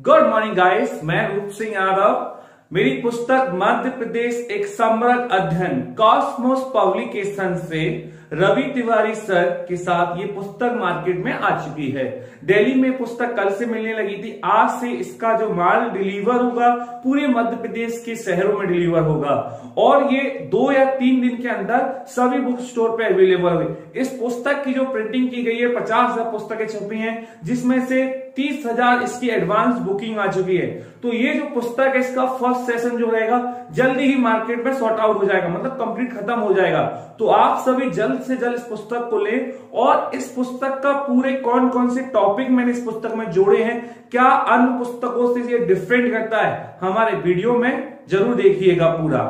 good morning guys मैं रूप सिंह यादव मेरी पुस्तक मध्य प्रदेश एक समृद्ध अध्ययन कॉस्मोस पब्लिकेशन से रवि तिवारी सर के साथ ये पुस्तक मार्केट में आ चुकी है दिल्ली में पुस्तक कल से मिलने लगी थी आज से इसका जो माल डिलीवर होगा पूरे मध्य प्रदेश के शहरों में डिलीवर होगा और ये दो या तीन दिन के अंदर सभी बुक स्टोर पे अवेलेबल हुई इस पुस्तक की जो प्रिंटिंग की गई है पचास हजार पुस्तकें छपी है जिसमें से तीस हजार इसकी एडवांस बुकिंग आ चुकी है तो ये जो पुस्तक है इसका फर्स्ट सेशन जो रहेगा जल्दी ही मार्केट में सॉर्ट आउट हो जाएगा मतलब कंप्लीट खत्म हो जाएगा तो आप सभी जल्द से जल्द इस पुस्तक को लें और इस पुस्तक का पूरे कौन कौन से टॉपिक मैंने इस पुस्तक में जोड़े हैं क्या अन्य पुस्तकों से ये डिफरेंट करता है हमारे वीडियो में जरूर देखिएगा पूरा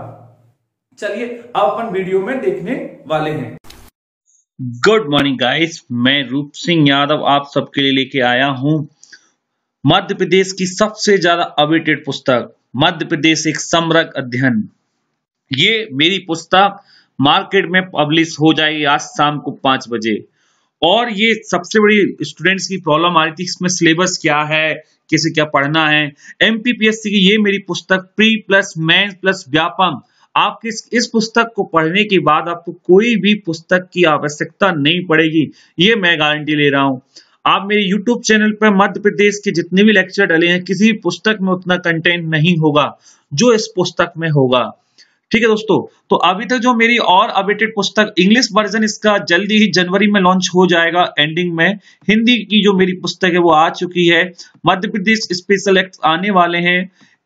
चलिए अब अपन वीडियो में देखने वाले हैं गुड मॉर्निंग गाइस मैं रूप सिंह यादव आप सबके लिए लेके आया हूँ मध्य प्रदेश की सबसे ज्यादा अवेटेड पुस्तक मध्य प्रदेश एक समरक अध्ययन ये मेरी पुस्तक मार्केट में पब्लिश हो जाएगी आज शाम को पांच बजे और ये सबसे बड़ी स्टूडेंट्स की प्रॉब्लम आ रही थी इसमें सिलेबस क्या है किसे क्या पढ़ना है एमपीपीएससी की ये मेरी पुस्तक pre plus mains plus Vyapam आपके इस, इस पुस्तक को पढ़ने के बाद आपको कोई भी पुस्तक की आवश्यकता नहीं पड़ेगी ये मैं गारंटी ले रहा हूं आप मेरे यूट्यूब चैनल पर मध्य प्रदेश के जितने भी लेक्चर डले हैं किसी भी पुस्तक में उतना कंटेंट नहीं होगा जो इस पुस्तक में होगा ठीक है दोस्तों तो अभी तक जो मेरी और अपडेटेड पुस्तक इंग्लिश वर्जन इसका जल्दी ही जनवरी में लॉन्च हो जाएगा एंडिंग में हिंदी की जो मेरी पुस्तक है वो आ चुकी है मध्य प्रदेश स्पेशल एक्ट आने वाले हैं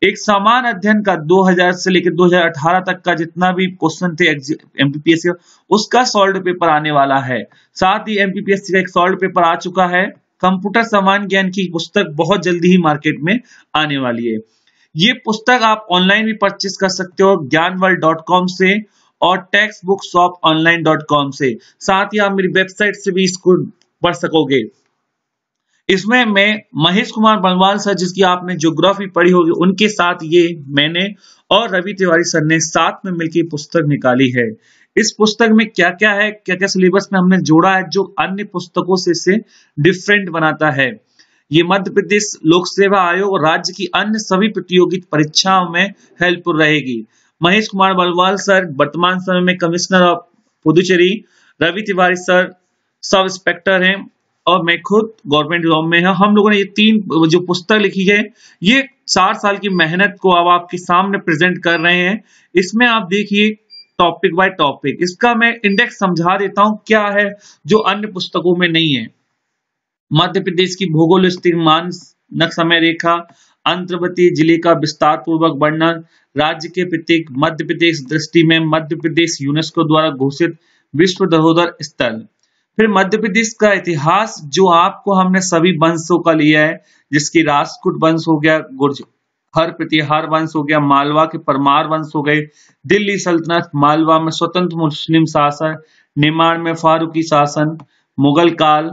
एक समान अध्ययन का 2000 से लेकर 2018 तक का जितना भी क्वेश्चन थे एमपीपीएससी उसका सॉल्व पेपर आने वाला है साथ ही एमपीपीएससी का एक सॉल्व पेपर आ चुका है कंप्यूटर समान ज्ञान की पुस्तक बहुत जल्दी ही मार्केट में आने वाली है ये पुस्तक आप ऑनलाइन भी परचेस कर सकते हो ज्ञान डॉट कॉम से और text book shop online dot com से साथ ही आप मेरी वेबसाइट से भी इसको पढ़ सकोगे इसमें मैं महेश कुमार बनवाल सर जिसकी आपने ज्योग्राफी पढ़ी होगी उनके साथ ये मैंने और रवि तिवारी सर ने साथ में मिलकर पुस्तक निकाली है इस पुस्तक में क्या क्या है क्या क्या सिलेबस में हमने जोड़ा है जो अन्य पुस्तकों से इसे डिफरेंट बनाता है ये मध्य प्रदेश लोक सेवा आयोग और राज्य की अन्य सभी प्रतियोगी परीक्षाओं में हेल्पफुल रहेगी महेश कुमार बलवाल सर वर्तमान समय में commissioner of Puducherry Ravi Tiwari sir sub inspector हैं और मैं खुद गवर्नमेंट जॉब में है हम लोगों ने ये तीन जो पुस्तक लिखी है ये चार साल की मेहनत को अब आपके सामने प्रेजेंट कर रहे हैं इसमें आप देखिए टॉपिक बाय टॉपिक इसका मैं इंडेक्स समझा देता हूं क्या है जो अन्य पुस्तकों में नहीं है मध्य प्रदेश की भूगोल स्थित मानस नक्समय रेखा अंतर्वती जिले का विस्तार पूर्वक वर्णन राज्य के प्रत्येक मध्य प्रदेश दृष्टि में मध्य प्रदेश यूनेस्को द्वारा घोषित विश्व धरोहर स्थल फिर मध्य प्रदेश का इतिहास जो आपको हमने सभी वंशों का लिया है जिसकी राजकूट वंश हो गया गुर्ज हर प्रतिहार वंश हो गया मालवा के परमार वंश हो गए दिल्ली सल्तनत मालवा में स्वतंत्र मुस्लिम शासन निर्माण में फारूकी शासन मुगल काल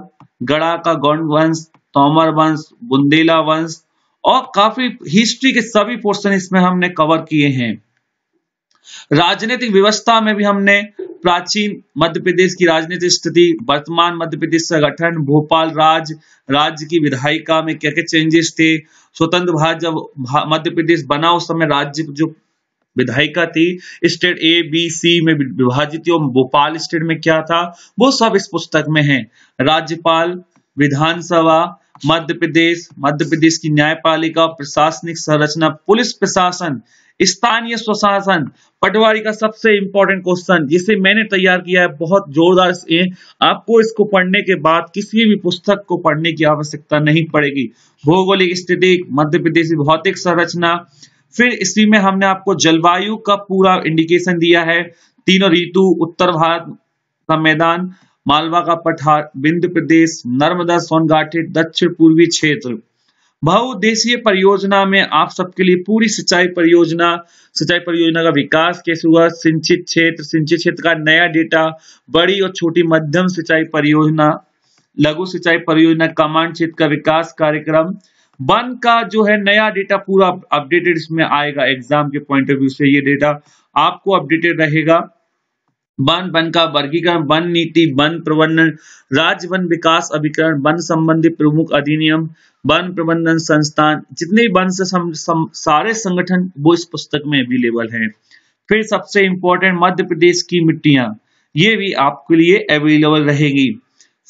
गड़ा का गौंड वंश तोमर वंश बुंदेला वंश और काफी हिस्ट्री के सभी पोर्शन इसमें हमने कवर किए हैं राजनीतिक व्यवस्था में भी हमने प्राचीन मध्य प्रदेश की राजनीतिक स्थिति वर्तमान मध्य प्रदेश का गठन भोपाल राज राज्य की विधायिका में क्या क्या चेंजेस थे स्वतंत्र भारत जब मध्य प्रदेश बना उस समय राज्य जो विधायिका थी स्टेट ए बी सी में विभाजित थी और भोपाल स्टेट में क्या था वो सब इस पुस्तक में है राज्यपाल विधानसभा मध्य प्रदेश मध्य प्रदेश की न्यायपालिका प्रशासनिक संरचना पुलिस प्रशासन स्थानीय स्वशासन पटवारी का सबसे इंपॉर्टेंट क्वेश्चन जिसे मैंने तैयार किया है बहुत जोरदार से आपको इसको पढ़ने के बाद किसी भी पुस्तक को पढ़ने की आवश्यकता नहीं पड़ेगी भौगोलिक स्थिति मध्य प्रदेश की भौतिक संरचना फिर इसी में हमने आपको जलवायु का पूरा इंडिकेशन दिया है तीनों ऋतु उत्तर भारत का मैदान मालवा का पठार विंध्य प्रदेश नर्मदा सोनघाटी दक्षिण पूर्वी क्षेत्र बहुउद्देशीय परियोजना में आप सबके लिए पूरी सिंचाई परियोजना सिंचाई परियोजना का विकास कैसे हुआ सिंचित क्षेत्र सिंचित क्षेत्र का नया डेटा बड़ी और छोटी मध्यम सिंचाई परियोजना लघु सिंचाई परियोजना कमांड क्षेत्र का विकास कार्यक्रम वन का जो है नया डेटा पूरा अपडेटेड इसमें आएगा एग्जाम के पॉइंट ऑफ व्यू से ये डेटा आपको अपडेटेड रहेगा वन वन का वर्गीकरण वन नीति वन प्रबंधन राज्य वन विकास अभिकरण वन संबंधी प्रमुख अधिनियम वन प्रबंधन संस्थान जितने वन से सम, सम, सारे संगठन वो इस पुस्तक में अवेलेबल हैं फिर सबसे इंपॉर्टेंट मध्य प्रदेश की मिट्टियां ये भी आपके लिए अवेलेबल रहेगी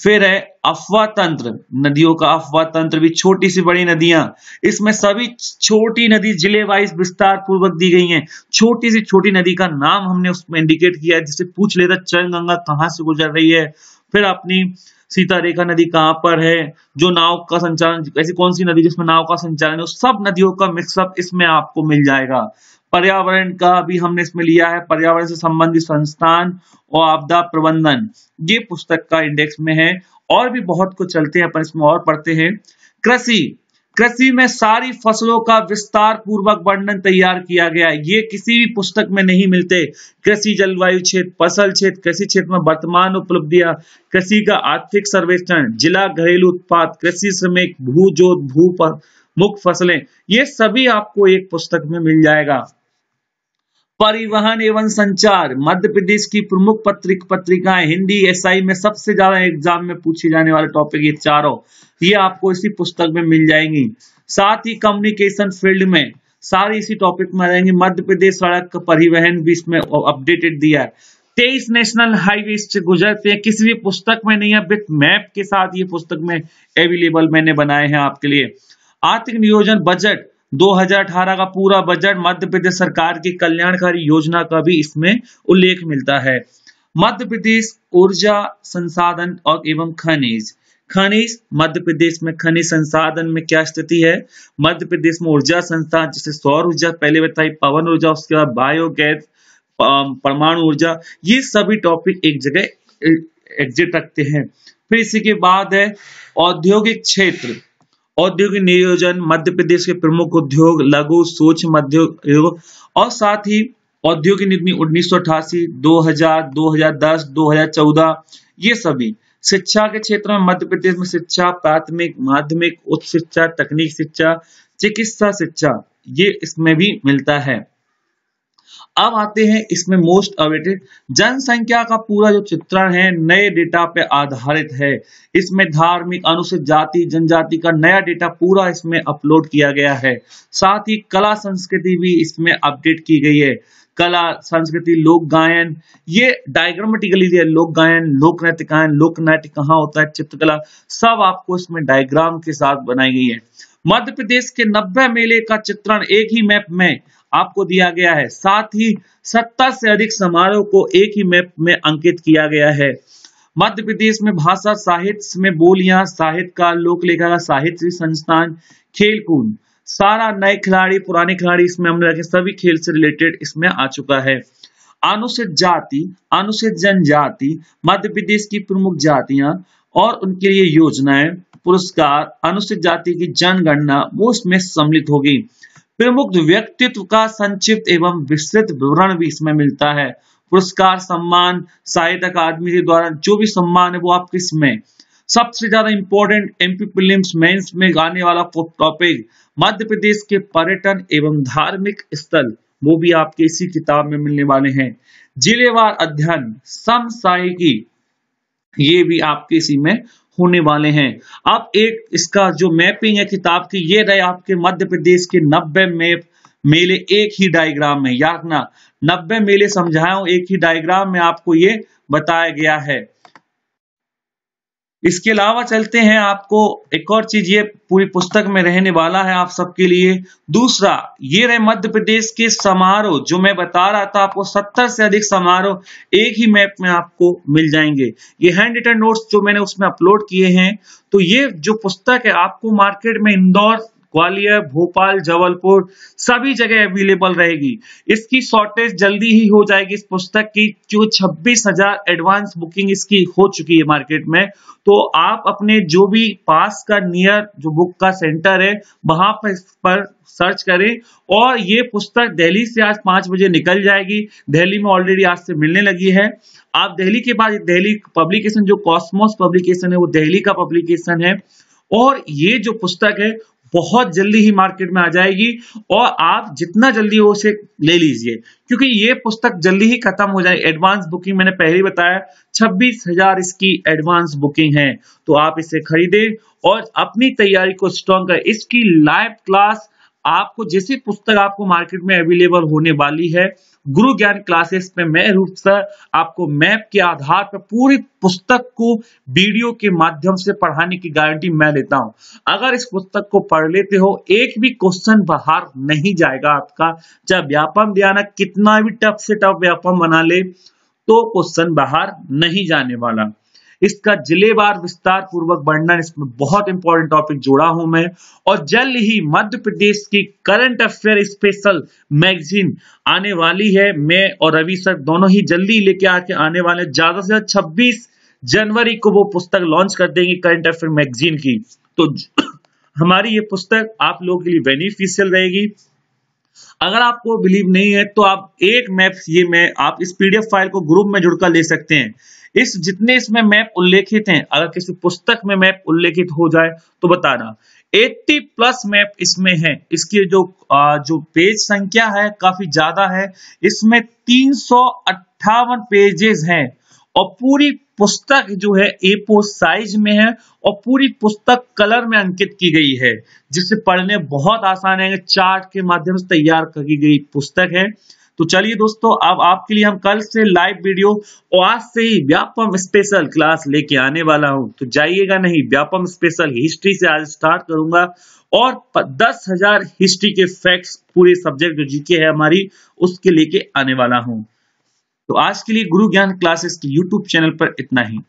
फिर है अफवाह तंत्र नदियों का अफवाह तंत्र भी छोटी सी बड़ी नदियां इसमें सभी छोटी नदी जिले वाइज विस्तार पूर्वक दी गई हैं छोटी सी छोटी नदी का नाम हमने उसमें इंडिकेट किया है जिससे पूछ लेता चरण गंगा कहाँ से गुजर रही है फिर अपनी सीता रेखा नदी कहाँ पर है जो नाव का संचालन ऐसी कौन सी नदी जिसमें नाव का संचालन है सब नदियों का मिक्सअप इसमें आपको मिल जाएगा पर्यावरण का भी हमने इसमें लिया है पर्यावरण से संबंधित संस्थान और आपदा प्रबंधन ये पुस्तक का इंडेक्स में है और भी बहुत कुछ चलते हैं अपन इसमें और पढ़ते हैं कृषि कृषि में सारी फसलों का विस्तार पूर्वक वर्णन तैयार किया गया है ये किसी भी पुस्तक में नहीं मिलते कृषि जलवायु क्षेत्र फसल क्षेत्र कृषि क्षेत्र में वर्तमान उपलब्धियां कृषि का आर्थिक सर्वेक्षण जिला घरेलू उत्पाद कृषि श्रमिक जोत भू मुख्य फसलें ये सभी आपको एक पुस्तक में मिल जाएगा परिवहन एवं संचार मध्य प्रदेश की प्रमुख पत्रिक पत्रिकाएं हिंदी एसआई में सबसे ज्यादा एग्जाम में पूछे जाने वाले टॉपिक ये चारों ये आपको इसी पुस्तक में मिल जाएंगी साथ ही कम्युनिकेशन फील्ड में सारी इसी टॉपिक में रहेंगे मध्य प्रदेश सड़क परिवहन भी इसमें अपडेटेड दिया है तेईस नेशनल हाईवे से गुजरते हैं किसी भी पुस्तक में नहीं है विथ मैप के साथ ये पुस्तक में अवेलेबल मैंने बनाए हैं आपके लिए आर्थिक नियोजन बजट 2018 का पूरा बजट मध्य प्रदेश सरकार की कल्याणकारी योजना का भी इसमें उल्लेख मिलता है मध्य प्रदेश ऊर्जा संसाधन और एवं खनिज खनिज मध्य प्रदेश में खनिज संसाधन में क्या स्थिति है मध्य प्रदेश में ऊर्जा संसाधन जैसे सौर ऊर्जा पहले बताई पवन ऊर्जा उसके बाद बायोगैस परमाणु ऊर्जा ये सभी टॉपिक एक जगह एग्जिट रखते हैं फिर इसी के बाद है औद्योगिक क्षेत्र औद्योगिक नियोजन मध्य प्रदेश के प्रमुख उद्योग लघु सूक्ष्म मध्य और साथ ही औद्योगिक नीति उन्नीस सौ अठासी दो हजार दो हजार दस दो हजार चौदह ये सभी शिक्षा के क्षेत्र में मध्य प्रदेश में शिक्षा प्राथमिक माध्यमिक उच्च शिक्षा तकनीक शिक्षा चिकित्सा शिक्षा ये इसमें भी मिलता है अब आते हैं इसमें मोस्ट अवेटेड जनसंख्या का पूरा जो चित्रण है नए डेटा पे आधारित है इसमें धार्मिक अनुसूचित जाति जनजाति का नया डेटा पूरा इसमें अपलोड किया गया है साथ ही कला संस्कृति भी इसमें अपडेट की गई है कला संस्कृति लोक गायन ये डायग्रामेटिकली दिया लोक गायन लोक नृत्य गायन लोक नाट्य कहाँ होता है चित्रकला सब आपको इसमें डायग्राम के साथ बनाई गई है मध्य प्रदेश के नब्बे मेले का चित्रण एक ही मैप में आपको दिया गया है साथ ही सत्ता से अधिक समारोह को एक ही मैप में अंकित किया गया है मध्य प्रदेश में भाषा साहित्य में बोलियां का लोक लेखा साहित्य संस्थान खेलकूद सारा नए खिलाड़ी पुराने खिलाड़ी इसमें हमने रखे सभी खेल से रिलेटेड इसमें आ चुका है अनुसूचित जाति अनुसूचित जनजाति मध्य प्रदेश की प्रमुख जातियां और उनके लिए योजनाएं पुरस्कार अनुसूचित जाति की जनगणना वो इसमें सम्मिलित होगी प्रमुख व्यक्तित्व का संक्षिप्त एवं विस्तृत विवरण भी इसमें मिलता है पुरस्कार सम्मान साहित्य अकादमी के द्वारा जो भी सम्मान है वो आप किस में सबसे ज्यादा इंपॉर्टेंट एमपी प्रीलिम्स मेंस में गाने वाला टॉपिक मध्य प्रदेश के पर्यटन एवं धार्मिक स्थल वो भी आपके इसी किताब में मिलने वाले हैं जिलेवार अध्ययन की ये भी आपके इसी में होने वाले हैं अब एक इसका जो मैपिंग है किताब की ये रहे आपके मध्य प्रदेश के नब्बे मैप मेले एक ही डायग्राम में याद ना नब्बे मेले समझाया एक ही डायग्राम में आपको ये बताया गया है इसके अलावा चलते हैं आपको एक और चीज ये पूरी पुस्तक में रहने वाला है आप सबके लिए दूसरा ये रहे मध्य प्रदेश के समारोह जो मैं बता रहा था आपको सत्तर से अधिक समारोह एक ही मैप में आपको मिल जाएंगे ये हैंड रिटर्न नोट्स जो मैंने उसमें अपलोड किए हैं तो ये जो पुस्तक है आपको मार्केट में इंदौर ग्वालियर भोपाल जबलपुर सभी जगह अवेलेबल रहेगी इसकी शॉर्टेज जल्दी ही हो जाएगी इस पुस्तक की जो 26,000 एडवांस बुकिंग इसकी हो चुकी है मार्केट में तो आप अपने जो भी पास का नियर जो बुक का सेंटर है वहां पर सर्च करें और ये पुस्तक दिल्ली से आज पांच बजे निकल जाएगी दिल्ली में ऑलरेडी आज से मिलने लगी है आप दिल्ली के बाद दिल्ली पब्लिकेशन जो कॉस्मोस पब्लिकेशन है वो दिल्ली का पब्लिकेशन है और ये जो पुस्तक है बहुत जल्दी ही मार्केट में आ जाएगी और आप जितना जल्दी हो उसे ले लीजिए क्योंकि ये पुस्तक जल्दी ही खत्म हो जाए एडवांस बुकिंग मैंने पहले ही बताया छब्बीस हजार इसकी एडवांस बुकिंग है तो आप इसे खरीदे और अपनी तैयारी को स्ट्रॉन्ग करें इसकी लाइव क्लास आपको जैसी पुस्तक आपको मार्केट में अवेलेबल होने वाली है गुरु ज्ञान क्लासेस में मैं रूप से आपको मैप के आधार पर पूरी पुस्तक को वीडियो के माध्यम से पढ़ाने की गारंटी मैं लेता हूं अगर इस पुस्तक को पढ़ लेते हो एक भी क्वेश्चन बाहर नहीं जाएगा आपका चाहे व्यापम ध्यान कितना भी टफ से टफ व्यापम बना ले तो क्वेश्चन बाहर नहीं जाने वाला इसका जिलेवार विस्तार पूर्वक वर्णन इसमें बहुत इंपॉर्टेंट टॉपिक जोड़ा हूं मैं और जल्द ही मध्य प्रदेश की करंट अफेयर स्पेशल मैगजीन आने वाली है मैं और रवि सर दोनों ही जल्दी लेके आके आने वाले ज्यादा से ज्यादा छब्बीस जनवरी को वो पुस्तक लॉन्च कर देंगे करंट अफेयर मैगजीन की तो हमारी ये पुस्तक आप लोगों के लिए बेनिफिशियल रहेगी अगर आपको बिलीव नहीं है तो आप एक मैप्स ये मैं आप इस पीडीएफ फाइल को ग्रुप में जुड़कर ले सकते हैं इस जितने इसमें मैप उल्लेखित हैं अगर किसी पुस्तक में मैप उल्लेखित हो जाए तो बताना 80 प्लस मैप इसमें है इसकी जो जो पेज संख्या है काफी ज्यादा है इसमें तीन पेजेस हैं और पूरी पुस्तक जो है एपो साइज में है और पूरी पुस्तक कलर में अंकित की गई है जिसे पढ़ने बहुत आसान है चार्ट के माध्यम से तैयार की गई पुस्तक है तो चलिए दोस्तों अब आपके लिए हम कल से लाइव वीडियो और आज से ही व्यापम स्पेशल क्लास लेके आने वाला हूं तो जाइएगा नहीं व्यापम स्पेशल हिस्ट्री से आज स्टार्ट करूंगा और दस हजार हिस्ट्री के फैक्ट्स पूरे सब्जेक्ट जो जीके है हमारी उसके लेके आने वाला हूं तो आज के लिए गुरु ज्ञान क्लासेस के यूट्यूब चैनल पर इतना ही